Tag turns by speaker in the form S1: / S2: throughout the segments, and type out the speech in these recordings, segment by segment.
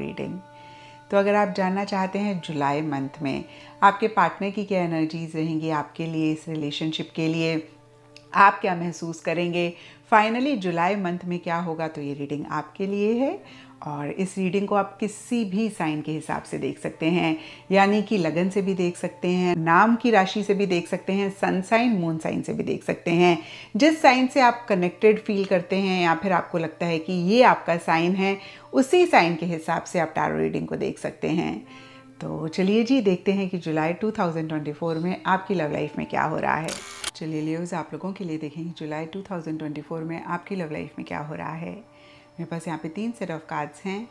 S1: reading तो अगर आप जानना चाहते हैं जुलाई मंथ में आपके पार्टनर की क्या एनर्जीज रहेंगी आपके लिए इस रिलेशनशिप के लिए आप क्या महसूस करेंगे फाइनली जुलाई मंथ में क्या होगा तो ये रीडिंग आपके लिए है और इस रीडिंग को आप किसी भी साइन के हिसाब से देख सकते हैं यानी कि लगन से भी देख सकते हैं नाम की राशि से भी देख सकते हैं सन साइन मून साइन से भी देख सकते हैं जिस साइन से आप कनेक्टेड फील करते हैं या फिर आपको लगता है कि ये आपका साइन है उसी साइन के हिसाब से आप टारो रीडिंग को देख सकते हैं तो चलिए जी देखते हैं कि जुलाई 2024 में आपकी लव लाइफ में क्या हो रहा है चलिए लियोज आप लोगों के लिए देखेंगे जुलाई 2024 में आपकी लव लाइफ में क्या हो रहा है मेरे पास यहाँ पे तीन सेट ऑफ कार्ड्स हैं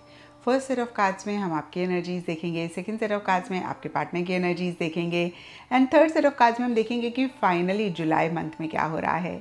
S1: फर्स्ट सेट ऑफ कार्ड्स में हम आपकी एनर्जीज देखेंगे सेकंड सेट ऑफ कार्ड्स में आपके पार्टनर की एनर्जीज देखेंगे and third set of cards में हम देखेंगे कि फाइनली जुलाई मंथ में क्या हो रहा है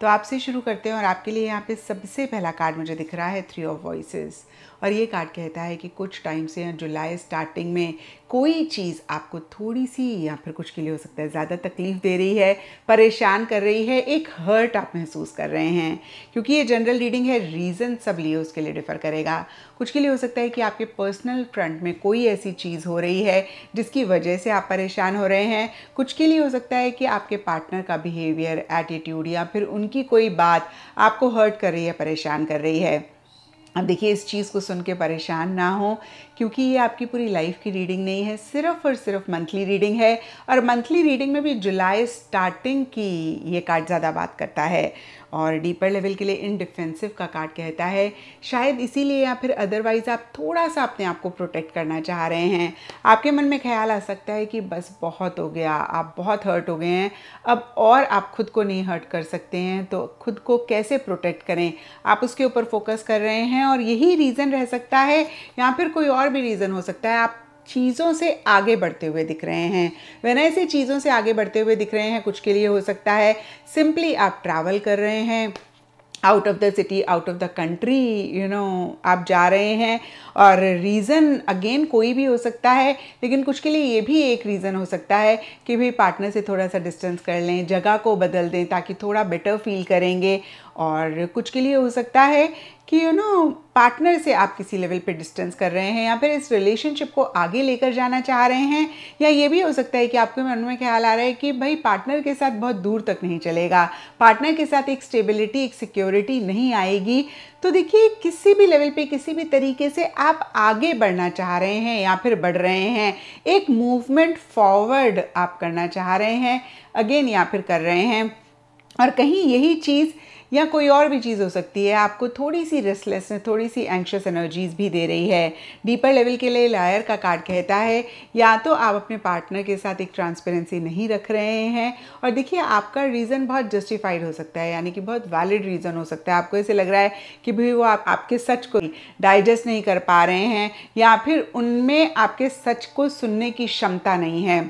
S1: तो आपसे शुरू करते हैं और आपके लिए यहाँ पे सबसे पहला कार्ड मुझे दिख रहा है थ्री ऑफ वॉइसेस और ये कार्ड कहता है कि कुछ टाइम से जुलाई स्टार्टिंग में कोई चीज़ आपको थोड़ी सी या फिर कुछ के लिए हो सकता है ज़्यादा तकलीफ़ दे रही है परेशान कर रही है एक हर्ट आप महसूस कर रहे हैं क्योंकि ये जनरल रीडिंग है रीज़न सब लिए उसके लिए डिफ़र करेगा कुछ के लिए हो सकता है कि आपके पर्सनल फ्रंट में कोई ऐसी चीज़ हो रही है जिसकी वजह से आप परेशान हो रहे हैं कुछ के लिए हो सकता है कि आपके पार्टनर का बिहेवियर एटीट्यूड या फिर उन उनकी कोई बात आपको हर्ट कर रही है परेशान कर रही है अब देखिए इस चीज़ को सुन के परेशान ना हो क्योंकि ये आपकी पूरी लाइफ की रीडिंग नहीं है सिर्फ और सिर्फ मंथली रीडिंग है और मंथली रीडिंग में भी जुलाई स्टार्टिंग की ये कार्ड ज़्यादा बात करता है और डीपर लेवल के लिए इन डिफेंसिव का कार्ड कहता है शायद इसीलिए या फिर अदरवाइज़ आप थोड़ा सा अपने आप को प्रोटेक्ट करना चाह रहे हैं आपके मन में ख्याल आ सकता है कि बस बहुत हो गया आप बहुत हर्ट हो गए हैं अब और आप खुद को नहीं हर्ट कर सकते हैं तो खुद को कैसे प्रोटेक्ट करें आप उसके ऊपर फोकस कर रहे हैं और यही रीज़न रह सकता है या फिर कोई और भी रीज़न हो सकता है आप चीज़ों से आगे बढ़ते हुए दिख रहे हैं वैन ऐसे चीज़ों से आगे बढ़ते हुए दिख रहे हैं कुछ के लिए हो सकता है सिंपली आप ट्रैवल कर रहे हैं out of the city out of the country you know आप जा रहे हैं और रीज़न अगेन कोई भी हो सकता है लेकिन कुछ के लिए ये भी एक रीज़न हो सकता है कि भाई पार्टनर से थोड़ा सा डिस्टेंस कर लें जगह को बदल दें ताकि थोड़ा बेटर फील करेंगे और कुछ के लिए हो सकता है कि यू नो पार्टनर से आप किसी लेवल पे डिस्टेंस कर रहे हैं या फिर इस रिलेशनशिप को आगे लेकर जाना चाह रहे हैं या ये भी हो सकता है कि आपके मन में ख्याल आ रहा है कि भाई पार्टनर के साथ बहुत दूर तक नहीं चलेगा पार्टनर के साथ एक स्टेबिलिटी एक सिक्योरिटी नहीं आएगी तो देखिए किसी भी लेवल पे किसी भी तरीके से आप आगे बढ़ना चाह रहे हैं या फिर बढ़ रहे हैं एक मूवमेंट फॉरवर्ड आप करना चाह रहे हैं अगेन या फिर कर रहे हैं और कहीं यही चीज़ या कोई और भी चीज़ हो सकती है आपको थोड़ी सी रेस्टलेसनेस थोड़ी सी एंशियस एनर्जीज भी दे रही है डीपर लेवल के लिए लायर का कार्ड कहता है या तो आप अपने पार्टनर के साथ एक ट्रांसपेरेंसी नहीं रख रहे हैं और देखिए आपका रीज़न बहुत जस्टिफाइड हो सकता है यानी कि बहुत वैलिड रीज़न हो सकता है आपको ऐसे लग रहा है कि भाई वो आप, आपके सच को डाइजेस्ट नहीं कर पा रहे हैं या फिर उनमें आपके सच को सुनने की क्षमता नहीं है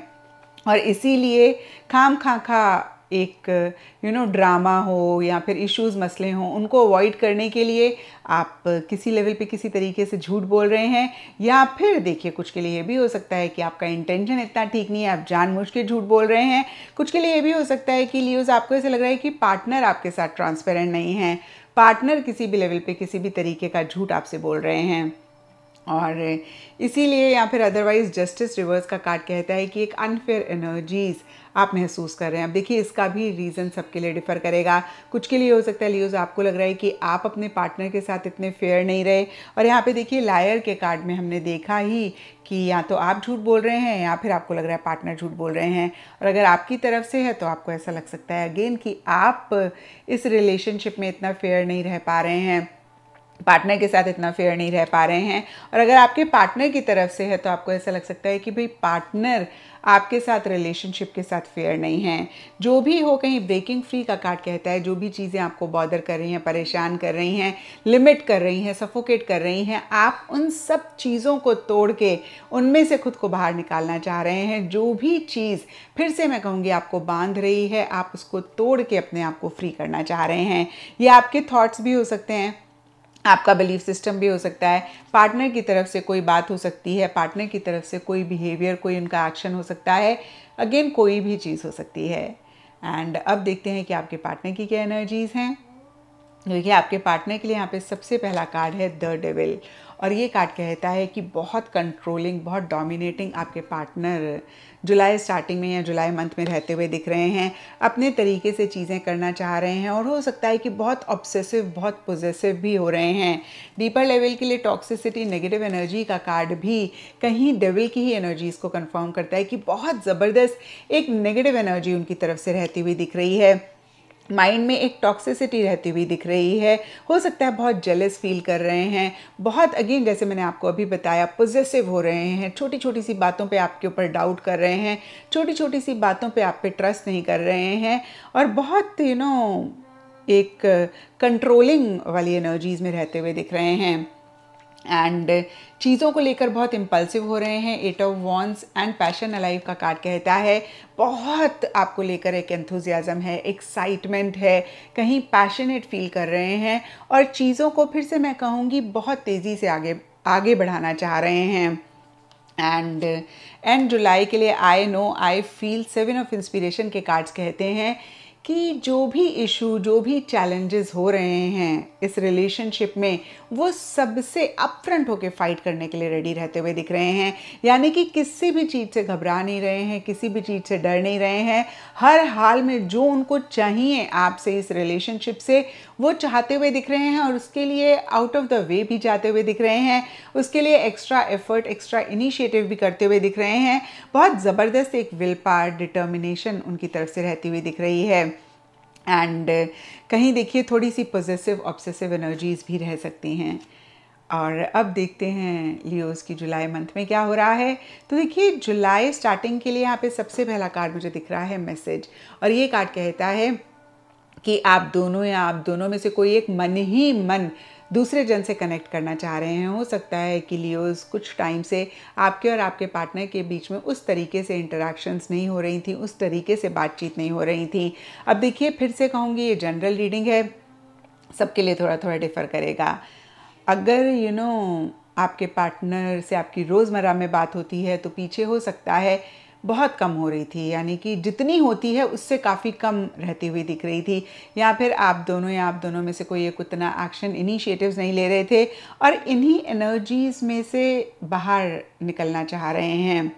S1: और इसीलिए खाम खा खा एक यू नो ड्रामा हो या फिर इश्यूज मसले हों उनको अवॉइड करने के लिए आप किसी लेवल पे किसी तरीके से झूठ बोल रहे हैं या फिर देखिए कुछ के लिए ये भी हो सकता है कि आपका इंटेंशन इतना ठीक नहीं है आप जानबूझ के झूठ बोल रहे हैं कुछ के लिए ये भी हो सकता है कि लियोज आपको ऐसा लग रहा है कि पार्टनर आपके साथ ट्रांसपेरेंट नहीं है पार्टनर किसी भी लेवल पे किसी भी तरीके का झूठ आपसे बोल रहे हैं और इसीलिए या फिर अदरवाइज़ जस्टिस रिवर्स का कार्ड कहता है कि एक अनफेयर एनर्जीज़ आप महसूस कर रहे हैं अब देखिए इसका भी रीज़न सबके लिए डिफ़र करेगा कुछ के लिए हो सकता है लियोज आपको लग रहा है कि आप अपने पार्टनर के साथ इतने फेयर नहीं रहे और यहाँ पे देखिए लायर के कार्ड में हमने देखा ही कि या तो आप झूठ बोल रहे हैं या फिर आपको लग रहा है पार्टनर झूठ बोल रहे हैं और अगर आपकी तरफ से है तो आपको ऐसा लग सकता है अगेन कि आप इस रिलेशनशिप में इतना फेयर नहीं रह पा रहे हैं पार्टनर के साथ इतना फेयर नहीं रह पा रहे हैं और अगर आपके पार्टनर की तरफ से है तो आपको ऐसा लग सकता है कि भाई पार्टनर आपके साथ रिलेशनशिप के साथ फेयर नहीं है जो भी हो कहीं ब्रेकिंग फ्री का कार्ड कहता है जो भी चीज़ें आपको बॉदर कर रही हैं परेशान कर रही हैं लिमिट कर रही हैं सफोकेट कर रही हैं आप उन सब चीज़ों को तोड़ के उनमें से खुद को बाहर निकालना चाह रहे हैं जो भी चीज़ फिर से मैं कहूँगी आपको बांध रही है आप उसको तोड़ के अपने आप को फ्री करना चाह रहे हैं ये आपके थाट्स भी हो सकते हैं आपका बिलीफ सिस्टम भी हो सकता है पार्टनर की तरफ से कोई बात हो सकती है पार्टनर की तरफ से कोई बिहेवियर कोई उनका एक्शन हो सकता है अगेन कोई भी चीज़ हो सकती है एंड अब देखते हैं कि आपके पार्टनर की क्या एनर्जीज़ हैं देखिए आपके पार्टनर के लिए यहाँ पे सबसे पहला कार्ड है द डेविल और ये कार्ड कहता है कि बहुत कंट्रोलिंग बहुत डोमिनेटिंग आपके पार्टनर जुलाई स्टार्टिंग में या जुलाई मंथ में रहते हुए दिख रहे हैं अपने तरीके से चीज़ें करना चाह रहे हैं और हो सकता है कि बहुत ऑब्सेसिव बहुत पोजेसिव भी हो रहे हैं डीपर लेवल के लिए टॉक्सिसिटी नेगेटिव एनर्जी का कार्ड भी कहीं डेविल की ही एनर्जीज़ को कन्फर्म करता है कि बहुत ज़बरदस्त एक नेगेटिव एनर्जी उनकी तरफ से रहती हुई दिख रही है माइंड में एक टॉक्सिसिटी रहती हुई दिख रही है हो सकता है बहुत जेलस फील कर रहे हैं बहुत अगेन जैसे मैंने आपको अभी बताया पोजेसिव हो रहे हैं छोटी छोटी सी बातों पे आपके ऊपर डाउट कर रहे हैं छोटी छोटी सी बातों पे आप पे ट्रस्ट नहीं कर रहे हैं और बहुत यू you नो know, एक कंट्रोलिंग वाली एनर्जीज़ में रहते हुए दिख रहे हैं एंड uh, चीज़ों को लेकर बहुत इम्पल्सिव हो रहे हैं eight of wands and passion alive का कार्ड कहता है बहुत आपको लेकर एक एंथुजियाज़म है एक्साइटमेंट है कहीं पैशनेट फील कर रहे हैं और चीज़ों को फिर से मैं कहूँगी बहुत तेज़ी से आगे आगे बढ़ाना चाह रहे हैं एंड एंड जुलाई के लिए I know I feel seven of inspiration के कार्ड्स कहते हैं कि जो भी इशू जो भी चैलेंजेस हो रहे हैं इस रिलेशनशिप में वो सबसे अपफ्रंट होकर फाइट करने के लिए रेडी रहते हुए दिख रहे हैं यानी कि किसी भी चीज़ से घबरा नहीं रहे हैं किसी भी चीज़ से डर नहीं रहे हैं हर हाल में जो उनको चाहिए आपसे इस रिलेशनशिप से वो चाहते हुए दिख रहे हैं और उसके लिए आउट ऑफ द वे भी जाते हुए दिख रहे हैं उसके लिए एक्स्ट्रा एफर्ट एक्स्ट्रा इनिशिएटिव भी करते हुए दिख रहे हैं बहुत ज़बरदस्त एक विल पार डिटर्मिनेशन उनकी तरफ से रहती हुई दिख रही है एंड कहीं देखिए थोड़ी सी पॉजिटिव ऑब्सेसिव एनर्जीज भी रह सकती हैं और अब देखते हैं लियोज़ की जुलाई मंथ में क्या हो रहा है तो देखिए जुलाई स्टार्टिंग के लिए यहाँ पे सबसे पहला कार्ड मुझे दिख रहा है मैसेज और ये कार्ड कहता है कि आप दोनों या आप दोनों में से कोई एक मन ही मन दूसरे जन से कनेक्ट करना चाह रहे हैं हो सकता है कि लियोज कुछ टाइम से आपके और आपके पार्टनर के बीच में उस तरीके से इंटरेक्शंस नहीं हो रही थी उस तरीके से बातचीत नहीं हो रही थी अब देखिए फिर से कहूँगी ये जनरल रीडिंग है सबके लिए थोड़ा थोड़ा डिफ़र करेगा अगर यू you नो know, आपके पार्टनर से आपकी रोज़मर्रा में बात होती है तो पीछे हो सकता है बहुत कम हो रही थी यानी कि जितनी होती है उससे काफ़ी कम रहती हुई दिख रही थी या फिर आप दोनों या आप दोनों में से कोई एक उतना एक्शन इनिशिएटिव्स नहीं ले रहे थे और इन्हीं एनर्जीज़ में से बाहर निकलना चाह रहे हैं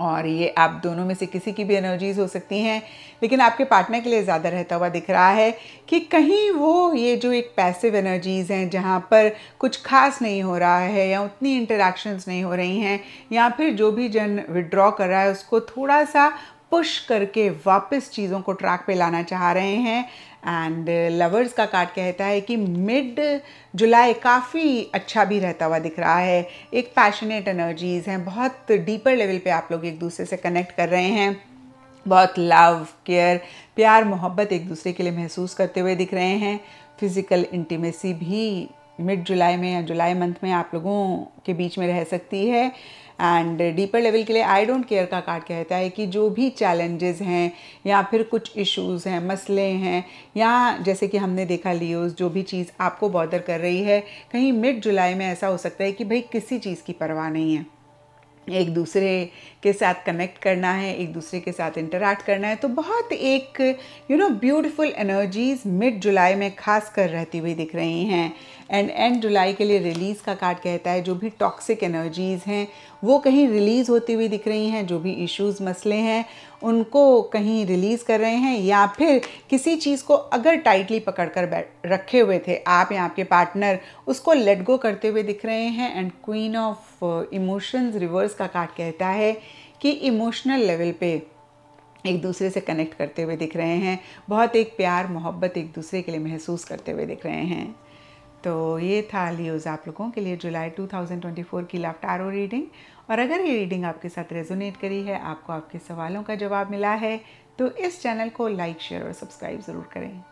S1: और ये आप दोनों में से किसी की भी एनर्जीज हो सकती हैं लेकिन आपके पार्टनर के लिए ज़्यादा रहता हुआ दिख रहा है कि कहीं वो ये जो एक पैसिव एनर्जीज़ हैं जहाँ पर कुछ खास नहीं हो रहा है या उतनी इंटरेक्शंस नहीं हो रही हैं या फिर जो भी जन विड्रॉ कर रहा है उसको थोड़ा सा पुश करके वापस चीज़ों को ट्रैक पे लाना चाह रहे हैं एंड लवर्स uh, का कार्ड कहता है कि मिड जुलाई काफ़ी अच्छा भी रहता हुआ दिख रहा है एक पैशनेट एनर्जीज़ हैं बहुत डीपर लेवल पे आप लोग एक दूसरे से कनेक्ट कर रहे हैं बहुत लव केयर प्यार मोहब्बत एक दूसरे के लिए महसूस करते हुए दिख रहे हैं फिज़िकल इंटीमेसी भी मिड जुलाई में या जुलाई मंथ में आप लोगों के बीच में रह सकती है एंड डीपर लेवल के लिए आई डोंट केयर का कार्ड कहता है कि जो भी चैलेंजेस हैं या फिर कुछ इश्यूज हैं मसले हैं या जैसे कि हमने देखा लियोज जो भी चीज़ आपको बॉदर कर रही है कहीं मिड जुलाई में ऐसा हो सकता है कि भाई किसी चीज़ की परवाह नहीं है एक दूसरे के साथ कनेक्ट करना है एक दूसरे के साथ इंटरेक्ट करना है तो बहुत एक you know beautiful energies mid जुलाई में खास कर रहती हुई दिख रही हैं एंड एंड जुलाई के लिए रिलीज़ का कार्ड कहता है जो भी टॉक्सिक एनर्जीज़ हैं वो कहीं रिलीज़ होती हुई दिख रही हैं जो भी इश्यूज़ मसले हैं उनको कहीं रिलीज़ कर रहे हैं या फिर किसी चीज़ को अगर टाइटली पकड़ कर रखे हुए थे आप या आपके पार्टनर उसको लेट गो करते हुए दिख रहे हैं and queen of emotions reverse का कार्ड कहता है कि इमोशनल लेवल पे एक दूसरे से कनेक्ट करते हुए दिख रहे हैं बहुत एक प्यार मोहब्बत एक दूसरे के लिए महसूस करते हुए दिख रहे हैं तो ये था लियोज आप लोगों के लिए जुलाई 2024 की लव टारो रीडिंग और अगर ये रीडिंग आपके साथ रेजोनेट करी है आपको आपके सवालों का जवाब मिला है तो इस चैनल को लाइक शेयर और सब्सक्राइब ज़रूर करें